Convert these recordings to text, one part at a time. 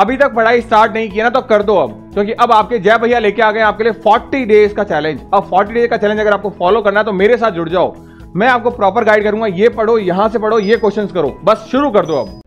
अभी तक पढ़ाई स्टार्ट नहीं किया ना तो कर दो अब क्योंकि अब आपके जय भैया लेके आ गए आपके लिए 40 डेज का चैलेंज अब 40 डेज का चैलेंज अगर आपको फॉलो करना है तो मेरे साथ जुड़ जाओ मैं आपको प्रॉपर गाइड करूंगा ये पढ़ो यहां से पढ़ो ये क्वेश्चंस करो बस शुरू कर दो अब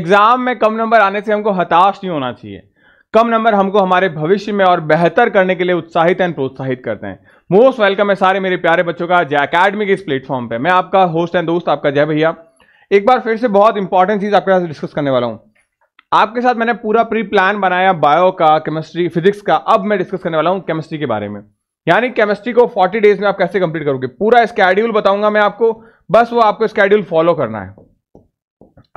एग्जाम में कम नंबर आने से हमको हताश नहीं होना चाहिए कम नंबर हमको हमारे भविष्य में और बेहतर करने के लिए उत्साहित एंड प्रोत्साहित करते हैं मोस्ट वेलकम है सारे मेरे प्यारे बच्चों का जय अकेडमी के इस प्लेटफॉर्म पे मैं आपका होस्ट एंड दोस्त आपका जय भैया एक बार फिर से बहुत इंपॉर्टेंट चीज आपके साथ डिस्कस करने वाला हूँ आपके साथ मैंने पूरा प्री प्लान बनाया बायो का केमिस्ट्री फिजिक्स का अब मैं डिस्कस करने वाला हूँ केमिस्ट्री के बारे में यानी केमिस्ट्री को 40 डेज में आप कैसे कंप्लीट करोगे पूरा स्केड्यूल बताऊंगा मैं आपको बस वो आपको स्केड्यूल फॉलो करना है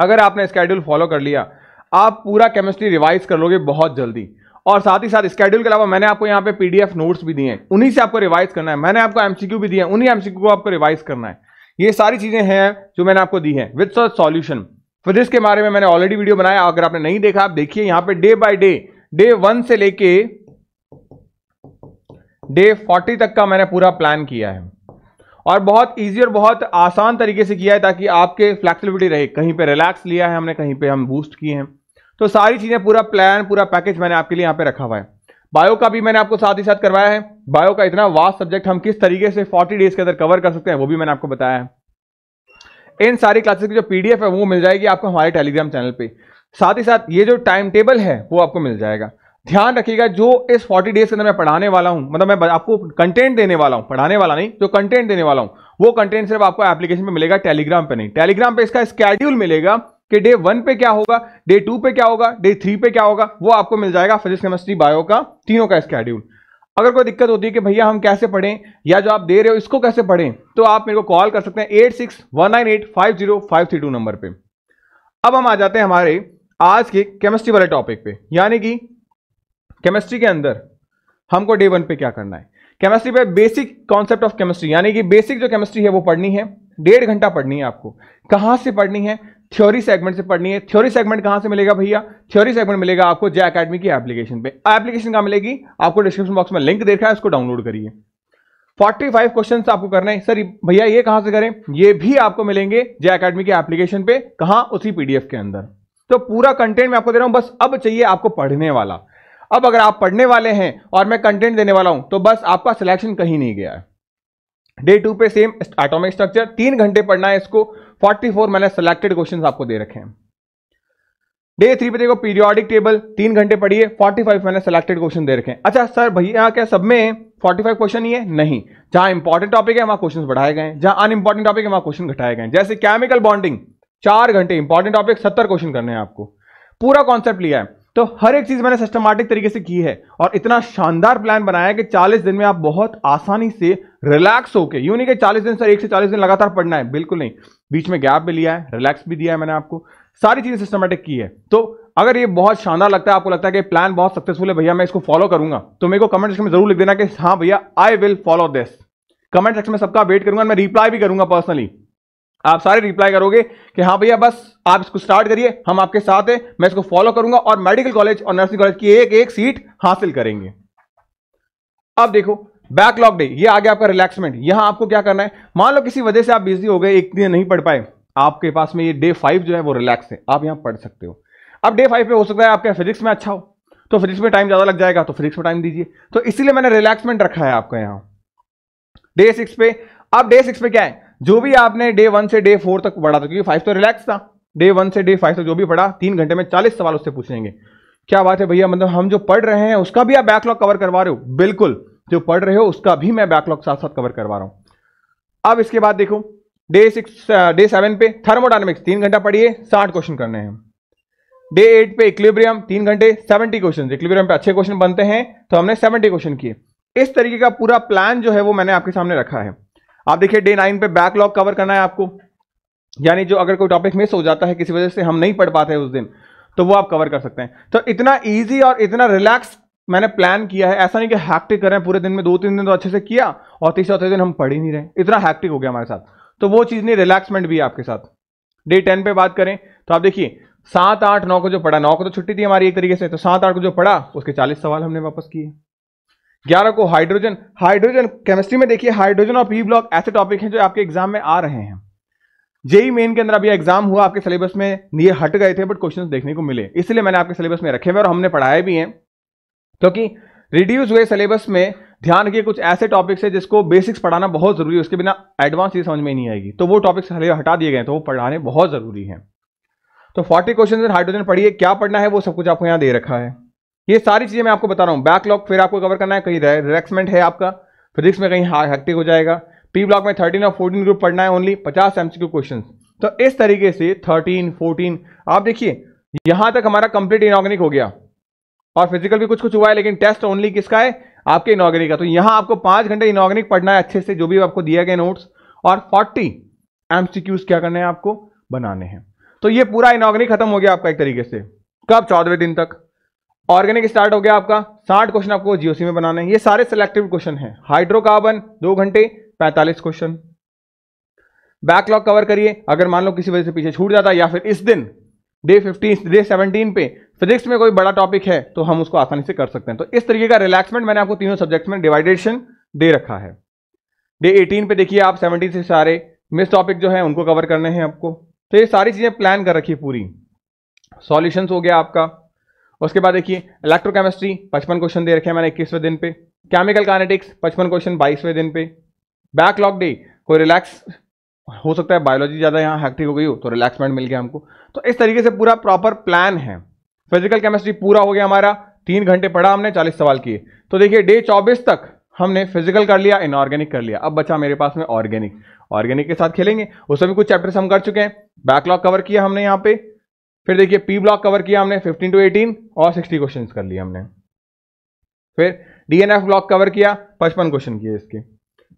अगर आपने स्केड्यूल फॉलो कर लिया आप पूरा केमिस्ट्री रिवाइज कर लोगे बहुत जल्दी और साथ ही साथ स्केड्यूल के अलावा मैंने आपको यहाँ पे पीडीएफ नोट्स भी दिए हैं उन्हीं से आपको रिवाइज करना है मैंने आपको एमसीक्यू भी दिए हैं उन्हीं एमसीक्यू को आपको रिवाइज करना है ये सारी चीज़ें हैं जो मैंने आपको दी है विद सोल्यूशन सॉल्यूशन फिजिक्स के बारे में मैंने ऑलरेडी वीडियो बनाया अगर आपने नहीं देखा आप देखिए यहाँ पे day by day day one से लेके डे फोर्टी तक का मैंने पूरा प्लान किया है और बहुत ईजी और बहुत आसान तरीके से किया है ताकि आपके फ्लैक्सिबिलिटी रहे कहीं पे रिलैक्स लिया है हमने कहीं पे हम बूस्ट किए हैं तो सारी चीज़ें पूरा प्लान पूरा पैकेज मैंने आपके लिए यहाँ पे रखा हुआ है बायो का भी मैंने आपको साथ ही साथ करवाया है बायो का इतना वास्ट सब्जेक्ट हम किस तरीके से 40 डेज के अंदर कवर कर सकते हैं वो भी मैंने आपको बताया है इन सारी क्लासेस की जो पीडीएफ है वो मिल जाएगी आपको हमारे टेलीग्राम चैनल पर साथ ही साथ ये जो टाइम टेबल है वो आपको मिल जाएगा ध्यान रखिएगा जो इस 40 डेज के अंदर मैं पढ़ाने वाला हूं मतलब मैं आपको कंटेंट देने वाला हूं पढ़ाने वाला नहीं जो कंटेंट देने वाला हूं वो कंटेंट सिर्फ आपको एप्लीकेशन पे मिलेगा टेलीग्राम पे नहीं टेलीग्राम पे इसका स्केड्यूल मिलेगा कि डे वन पे क्या होगा डे टू पे क्या होगा डे थ्री पे क्या होगा वो आपको मिल जाएगा फिजिक्स केमिस्ट्री बायो का तीनों का स्केड्यूल अगर कोई दिक्कत होती है कि भैया हम कैसे पढ़ें या जो आप दे रहे हो इसको कैसे पढ़ें तो आप मेरे को कॉल कर सकते हैं eight six one nine eight five zero five three two number पर अब हम आ जाते हैं हमारे आज के केमिस्ट्री वाले टॉपिक पे यानी कि केमिस्ट्री के अंदर हमको डे वन पे क्या करना है केमिस्ट्री पे बेसिक कॉन्सेप्ट ऑफ केमिस्ट्री यानी कि बेसिक जो केमिस्ट्री है वो पढ़नी है डेढ़ घंटा पढ़नी है आपको कहां से पढ़नी है थ्योरी सेगमेंट से पढ़नी है थ्योरी सेगमेंट कहां से मिलेगा भैया थ्योरी सेगमेंट मिलेगा आपको जय अकेडमी की एप्लीकेशन पे एप्लीकेशन कहां मिलेगी आपको डिस्क्रिप्शन बॉक्स में लिंक देखा है उसको डाउनलोड करिए 45 क्वेश्चन आपको करना है सर भैया ये कहां से करें ये भी आपको मिलेंगे जय अकेडमी के एप्लीकेशन पे कहा उसी पीडीएफ के अंदर तो पूरा कंटेंट मैं आपको दे रहा हूं बस अब चाहिए आपको पढ़ने वाला अब अगर आप पढ़ने वाले हैं और मैं कंटेंट देने वाला हूं तो बस आपका सिलेक्शन कहीं नहीं गया है डे टू पे सेम एटॉमिक स्ट्रक्चर तीन घंटे पढ़ना है इसको 44 मैंने सिलेक्टेड क्वेश्चन आपको दे रखे हैं डे थ्री पे देखो पीरियोडिक टेबल तीन घंटे पढ़िए 45 मैंने सिलेक्टेड क्वेश्चन दे रखे हैं अच्छा सर भैया क्या सब में 45 क्वेश्चन ही है नहीं जहां इंपॉर्टेंट टॉपिक है वहां क्वेश्चन बढ़ाए गए जहां अनइंपॉर्टेंट टॉपिक है वहां क्वेश्चन घटाए गए जैसे केमिकल बॉन्डिंग चार घंटे इंपॉर्टेंट टॉपिक सत्तर क्वेश्चन करने हैं आपको पूरा कॉन्सेप्ट लिया है तो हर एक चीज मैंने सिस्टमैटिक तरीके से की है और इतना शानदार प्लान बनाया कि 40 दिन में आप बहुत आसानी से रिलैक्स होके यू नहीं कि 40 दिन सर एक से 40 दिन लगातार पढ़ना है बिल्कुल नहीं बीच में गैप भी लिया है रिलैक्स भी दिया है मैंने आपको सारी चीजें सिस्टमैटिक की है तो अगर ये बहुत शानदार लगता है आपको लगता है कि प्लान बहुत सक्सेसफुल है भैया मैं इसको फॉलो करूंगा तो मेरे को कमेंट सेक्शन में जरूर लिख देना कि हाँ भैया I will follow this comment section में सबका वेट करूंगा मैं रिप्लाई भी करूंगा पर्सनली आप सारे रिप्लाई करोगे कि हाँ भैया बस आप इसको स्टार्ट करिए हम आपके साथ हैं मैं इसको फॉलो करूंगा और मेडिकल कॉलेज और नर्सिंग कॉलेज की एक एक सीट हासिल करेंगे अब देखो बैकलॉग डे ये आ गया आपका रिलैक्समेंट यहां आपको क्या करना है मान लो किसी वजह से आप बिजी हो गए एक दिन नहीं पढ़ पाए आपके पास में ये डे फाइव जो है वो रिलैक्स है आप यहां पढ़ सकते हो अब डे फाइव पे हो सकता है आपके फिजिक्स में अच्छा हो तो फिजिक्स में टाइम ज्यादा लग जाएगा तो फिजिक्स में टाइम दीजिए तो इसीलिए मैंने रिलैक्समेंट रखा है आपका यहां डे सिक्स पे अब डे सिक्स पे क्या है जो भी आपने डे वन से डे फोर तक पढ़ा था क्योंकि फाइव तो रिलैक्स था डे वन से डे फाइव तक जो भी पढ़ा तीन घंटे में चालीस सवाल उससे पूछेंगे क्या बात है भैया मतलब हम जो पढ़ रहे हैं उसका भी आप बैकलॉग कवर करवा रहे हो बिल्कुल जो पढ़ रहे हो उसका भी मैं बैकलॉग साथ साथ कवर करवा रहा हूं अब इसके बाद देखो डे सिक्स डे सेवन पे थर्मोडाइनमिक्स तीन घंटा पढ़िए साठ क्वेश्चन करने हैं डे एट पे इक्लिब्रियम तीन घंटे सेवेंटी क्वेश्चन इक्लिब्रियम पे अच्छे क्वेश्चन बनते हैं तो हमने सेवेंटी क्वेश्चन किए इस तरीके का पूरा प्लान जो है वो मैंने आपके सामने रखा है आप देखिए डे नाइन पे बैकलॉग कवर करना है आपको यानी जो अगर कोई टॉपिक मिस हो जाता है किसी वजह से हम नहीं पढ़ पाते उस दिन तो वो आप कवर कर सकते हैं तो इतना ईजी और इतना रिलैक्स मैंने प्लान किया है ऐसा नहीं कि हैक्टिक कर रहे हैं पूरे दिन में दो तीन दिन तो अच्छे से किया और तीसरे चौथे दिन हम पढ़ ही नहीं रहे इतना हैक्टिक हो गया हमारे साथ तो वो चीज़ नहीं रिलैक्समेंट भी है आपके साथ डे टेन पे बात करें तो आप देखिए सात आठ नौ को जो पढ़ा नौ को तो छुट्टी थी हमारी एक तरीके से तो सात आठ को जो पढ़ा उसके चालीस सवाल हमने वापस किए ग्यारह को हाइड्रोजन हाइड्रोजन केमिस्ट्री में देखिए हाइड्रोजन और पी ब्लॉक ऐसे टॉपिक हैं जो आपके एग्जाम में आ रहे हैं जेई मेन के अंदर अभी एग्जाम हुआ आपके सिलेबस में ये हट गए थे बट क्वेश्चन देखने को मिले इसलिए मैंने आपके सिलेबस में रखे हुए और हमने पढ़ाए भी हैं क्योंकि तो रिड्यूस हुए सिलेबस में ध्यान रखिए कुछ ऐसे टॉपिक्स है जिसको बेसिक्स पढ़ाना बहुत जरूरी है उसके बिना एडवांस चीज समझ में नहीं आएगी तो वो टॉपिक्स हटा दिए गए तो वो पढ़ाने बहुत जरूरी है तो फोर्टी क्वेश्चन हाइड्रोजन पढ़िए क्या पढ़ना है वो सब कुछ आपको यहाँ दे रखा है ये सारी चीज़ें मैं आपको बता रहा हूँ बैकलॉग फिर आपको कवर करना है कहीं रिलेक्समेंट है आपका फिजिक्स में कहीं हेक्टिक हो जाएगा पी ब्लॉक में थर्टीन और फोर्टीन ग्रुप पढ़ना है ओनली पचास एम क्वेश्चन तो इस तरीके से थर्टीन फोर्टीन आप देखिए यहां तक हमारा कंप्लीट इनऑर्गेनिक हो गया और फिजिकल भी कुछ कुछ हुआ है लेकिन टेस्ट ओनली किसका है आपके इनऑर्गेनिक का तो यहां आपको पांच घंटे इनऑर्गेनिक पढ़ना है अच्छे से जो भी आपको दिया गया नोट्स और फोर्टी एम क्या करने हैं आपको बनाने हैं तो ये पूरा इनऑर्गेनिक खत्म हो गया आपका एक तरीके से कब चौदहवें दिन तक ऑर्गेनिक स्टार्ट हो गया आपका साठ क्वेश्चन आपको जीओसी में बनाना है ये सारे सिलेक्टिव क्वेश्चन हैं हाइड्रोकार्बन दो घंटे पैंतालीस क्वेश्चन बैकलॉग कवर करिए अगर मान लो किसी वजह से पीछे छूट जाता है या फिर इस दिन डे फिफ्टीन डे सेवनटीन पे फिजिक्स में कोई बड़ा टॉपिक है तो हम उसको आसानी से कर सकते हैं तो इस तरीके का रिलैक्समेंट मैंने आपको तीनों सब्जेक्ट्स में डिवाइडेशन दे रखा है डे एटीन पे देखिए आप सेवनटीन से सारे मिस टॉपिक जो है उनको कवर करने हैं आपको तो ये सारी चीज़ें प्लान कर रखी पूरी सॉल्यूशंस हो गया आपका उसके बाद देखिए इलेक्ट्रोकेमिस्ट्री पचपन क्वेश्चन दे रखे हैं मैंने इक्कीसवें दिन पे केमिकल कानेटिक्स पचपन क्वेश्चन बाईसवें दिन पे बैकलॉग डे कोई रिलैक्स हो सकता है बायोलॉजी ज़्यादा यहाँ हैक्टिक हो गई हो तो रिलैक्समेंट मिल गया हमको तो इस तरीके से पूरा प्रॉपर प्लान है फिजिकल केमिस्ट्री पूरा हो गया हमारा तीन घंटे पढ़ा हमने चालीस सवाल किए तो देखिए डे चौबीस तक हमने फिजिकल कर लिया इनऑर्गेनिक कर लिया अब बचा मेरे पास में ऑर्गेनिक ऑर्गेनिक के साथ खेलेंगे उसमें भी कुछ चैप्टर्स हम कर चुके हैं बैकलॉग कवर किया हमने यहाँ पे फिर देखिए पी ब्लॉक कवर किया हमने 15 टू 18 और 60 क्वेश्चंस कर लिए हमने फिर डीएनएफ ब्लॉक कवर किया 55 क्वेश्चन किए इसके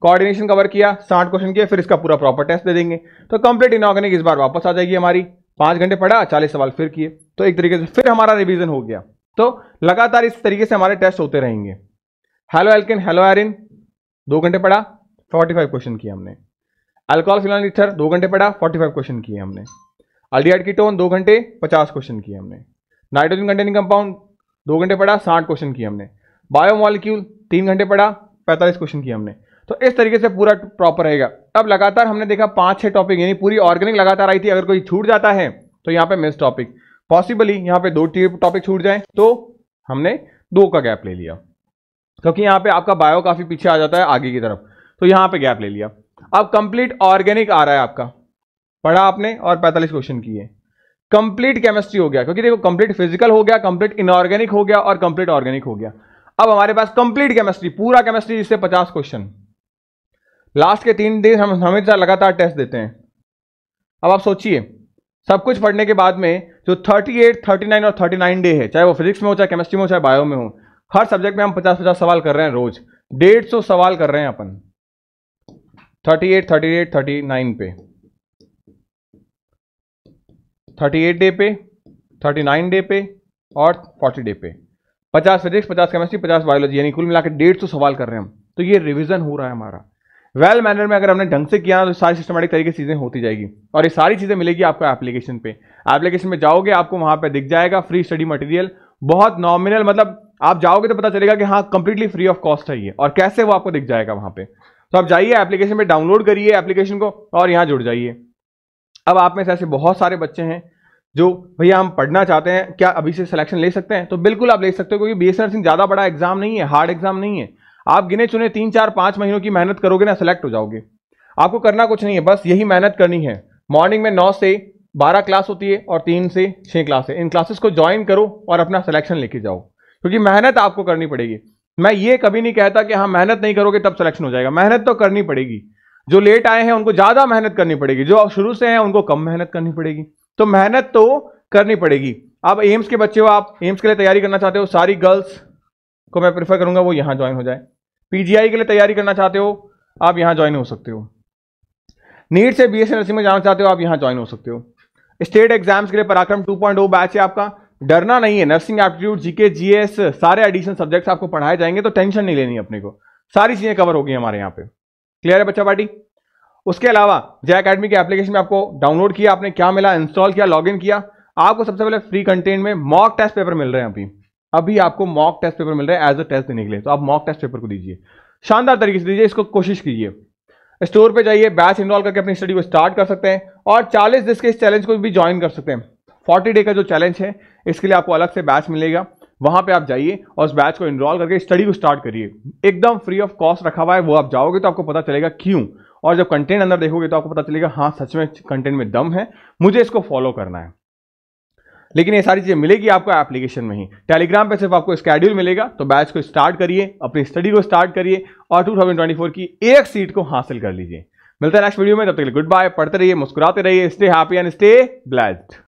कोऑर्डिनेशन कवर किया 60 क्वेश्चन किए फिर इसका पूरा प्रॉपर टेस्ट दे देंगे तो कंप्लीट इनऑर्गेनिक इस बार वापस आ जाएगी हमारी पाँच घंटे पढ़ा चालीस सवाल फिर किए तो एक तरीके से फिर हमारा रिविजन हो गया तो लगातार इस तरीके से हमारे टेस्ट होते रहेंगे हेलो एल्किन हेलो एरिन दो घंटे पढ़ा फोर्टी क्वेश्चन किए हमने अल्कोहल फिलहाल दो घंटे पढ़ा 45 क्वेश्चन किए हमने की कीटोन दो घंटे पचास क्वेश्चन किए हमने नाइट्रोजन कंटेनिंग कंपाउंड दो घंटे पढ़ा साठ क्वेश्चन किए हमने बायोमोलिक्यूल तीन घंटे पढ़ा पैंतालीस क्वेश्चन किए हमने तो इस तरीके से पूरा प्रॉपर रहेगा अब लगातार हमने देखा पांच छह टॉपिक यानी पूरी ऑर्गेनिक लगातार आई थी अगर कोई छूट जाता है तो यहाँ पे मिस टॉपिक पॉसिबली यहाँ पे दो टॉपिक छूट जाए तो हमने दो का गैप ले लिया क्योंकि यहाँ पे आपका बायो काफी पीछे आ जाता है आगे की तरफ तो यहाँ पे गैप ले लिया अब कंप्लीट ऑर्गेनिक आ रहा है आपका पढ़ा आपने और 45 क्वेश्चन किए कंप्लीट केमिस्ट्री हो गया क्योंकि देखो कंप्लीट फिजिकल हो गया कंप्लीट इनऑर्गेनिक हो गया और कंप्लीट ऑर्गेनिक हो गया अब हमारे पास कंप्लीट केमिस्ट्री पूरा केमिस्ट्री जिससे 50 क्वेश्चन लास्ट के तीन दिन हम हमेशा लगातार टेस्ट देते हैं अब आप सोचिए सब कुछ पढ़ने के बाद में जो 38, 39 और 39 डे है चाहे वो फिजिक्स में हो चाहे केमिस्ट्री में हो चाहे बायो में हो हर सब्जेक्ट में हम 50 पचास सवाल कर रहे हैं रोज डेढ़ सौ सवाल कर रहे हैं अपन एट थर्टी नाइन पे 38 डे पे 39 डे पे और 40 डे पे 50 फिजिक्स 50 केमिस्ट्री 50 बायोलॉजी यानी कुल मिलाकर डेढ़ सौ सवाल कर रहे हैं हम तो ये रिविजन हो रहा है हमारा वेल well मैनर में अगर हमने ढंग से किया ना तो सारी सिस्टमेटिक तरीके से चीज़ें होती जाएगी और ये सारी चीज़ें मिलेगी आपको एप्लीकेशन पे एप्लीकेशन में जाओगे आपको वहाँ पे दिख जाएगा फ्री स्टडी मटेरियल बहुत नॉमिनल मतलब आप जाओगे तो पता चलेगा कि हाँ कंप्लीटली फ्री ऑफ कॉस्ट है ये और कैसे वो आपको दिख जाएगा वहाँ पर तो आप जाइए एप्लीकेशन पर डाउनलोड करिए एप्लीकेशन को और यहाँ जुड़ जाइए अब आप में से ऐसे बहुत सारे बच्चे हैं जो भैया हम पढ़ना चाहते हैं क्या अभी से सिलेक्शन ले सकते हैं तो बिल्कुल आप ले सकते हो क्योंकि बी एस नर्सिंग ज़्यादा बड़ा एग्जाम नहीं है हार्ड एग्जाम नहीं है आप गिने चुने तीन चार पाँच महीनों की मेहनत करोगे ना सेलेक्ट हो जाओगे आपको करना कुछ नहीं है बस यही मेहनत करनी है मॉर्निंग में नौ से बारह क्लास होती है और तीन से छः क्लास है इन क्लासेस को ज्वाइन करो और अपना सिलेक्शन लेके जाओ क्योंकि मेहनत आपको करनी पड़ेगी मैं ये कभी नहीं कहता कि हाँ मेहनत नहीं करोगे तब सिलेक्शन हो जाएगा मेहनत तो करनी पड़ेगी जो लेट आए हैं उनको ज्यादा मेहनत करनी पड़ेगी जो शुरू से हैं उनको कम मेहनत करनी पड़ेगी तो मेहनत तो करनी पड़ेगी आप एम्स के बच्चे हो आप एम्स के लिए तैयारी करना चाहते हो सारी गर्ल्स को मैं प्रेफर करूंगा वो यहां ज्वाइन हो जाए पीजीआई के लिए तैयारी करना चाहते हो आप यहाँ ज्वाइन हो सकते हो नीट से बीएससी नर्सिंग में जाना चाहते हो आप यहाँ ज्वाइन हो सकते हो स्टेट एग्जाम्स के लिए पराक्रम 2.0 बैच है आपका डरना नहीं है नर्सिंग एप्टीट्यूड जीके जीएस सारे एडिशनल सब्जेक्ट्स आपको पढ़ाए जाएंगे तो टेंशन नहीं लेनी अपने को सारी चीजें कवर होगी हमारे यहाँ पे क्लियर है बच्चा पार्टी उसके अलावा जय अकेडमी के एप्लीकेशन में आपको डाउनलोड किया आपने क्या मिला इंस्टॉल किया लॉगिन किया आपको सबसे पहले फ्री कंटेंट में मॉक टेस्ट पेपर मिल रहे हैं अभी अभी आपको मॉक टेस्ट पेपर मिल रहा है एज अ टेस्ट देने के लिए तो आप मॉक टेस्ट पेपर को दीजिए शानदार तरीके से दीजिए इसको कोशिश कीजिए स्टोर पे जाइए बैच इनरॉल करके अपनी स्टडी को स्टार्ट कर सकते हैं और 40 दिन के इस चैलेंज को भी ज्वाइन कर सकते हैं 40 डे का जो चैलेंज है इसके लिए आपको अलग से बैच मिलेगा वहां पे आप जाइए और उस बैच को इनरोल करके स्टडी को स्टार्ट करिए एकदम फ्री ऑफ कॉस्ट रखा हुआ है वो आप जाओगे तो आपको पता चलेगा क्यों और जब कंटेंट अंदर देखोगे तो आपको पता चलेगा हाँ सच में कंटेंट में दम है मुझे इसको फॉलो करना है लेकिन ये सारी चीज़ें मिलेगी आपको एप्लीकेशन में ही टेलीग्राम पे सिर्फ आपको स्केड्यूल मिलेगा तो बैच को स्टार्ट करिए अपनी स्टडी को स्टार्ट करिए और 2024 की एक सीट को हासिल कर लीजिए मिलता है नेक्स्ट वीडियो में तब तक गुड बाय पढ़ते रहिए मुस्कुराते रहिए stay happy and stay blessed